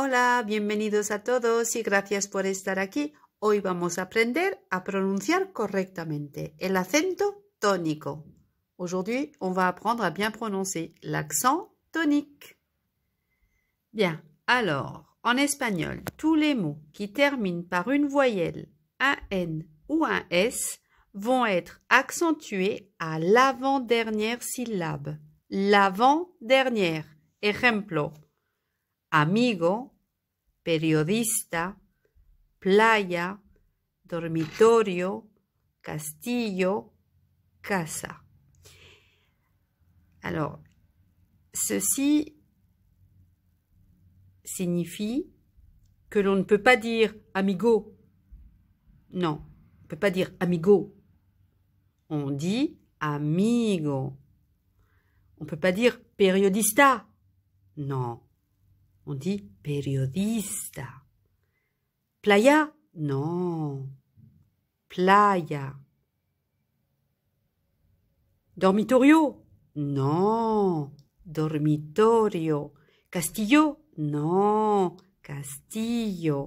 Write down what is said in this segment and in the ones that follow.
Hola, bienvenidos a todos y gracias por estar aquí. Hoy vamos a aprender a pronunciar correctamente el acento tónico. Aujourd'hui, on va apprendre à bien prononcer l'accent tonique. Bien, alors, en espagnol, tous les mots qui terminent par une voyelle, un N ou un S vont être accentués à l'avant-dernière syllabe. L'avant-dernière. Ejemplo amigo, periodista, playa, dormitorio, castillo, casa. Alors, ceci signifie que l'on ne peut pas dire amigo. Non, on ne peut pas dire amigo. On dit amigo. On ne peut pas dire periodista. Non, on dit periodista. Playa, non. Playa. Dormitorio, non. Dormitorio. Castillo, non. Castillo.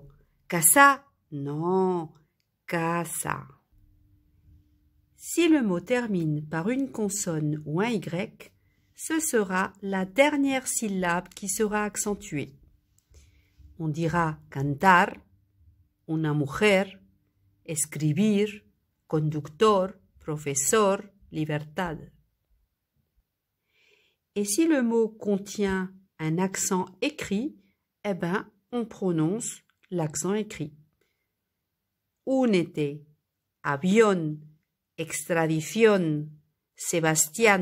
Casa, non. Casa. Si le mot termine par une consonne ou un Y, ce sera la dernière syllabe qui sera accentuée. On dira cantar, una mujer, escribir, conductor, profesor, libertad. Et si le mot contient un accent écrit, eh ben, on prononce l'accent écrit. Unete, avión, extradición, Sebastián.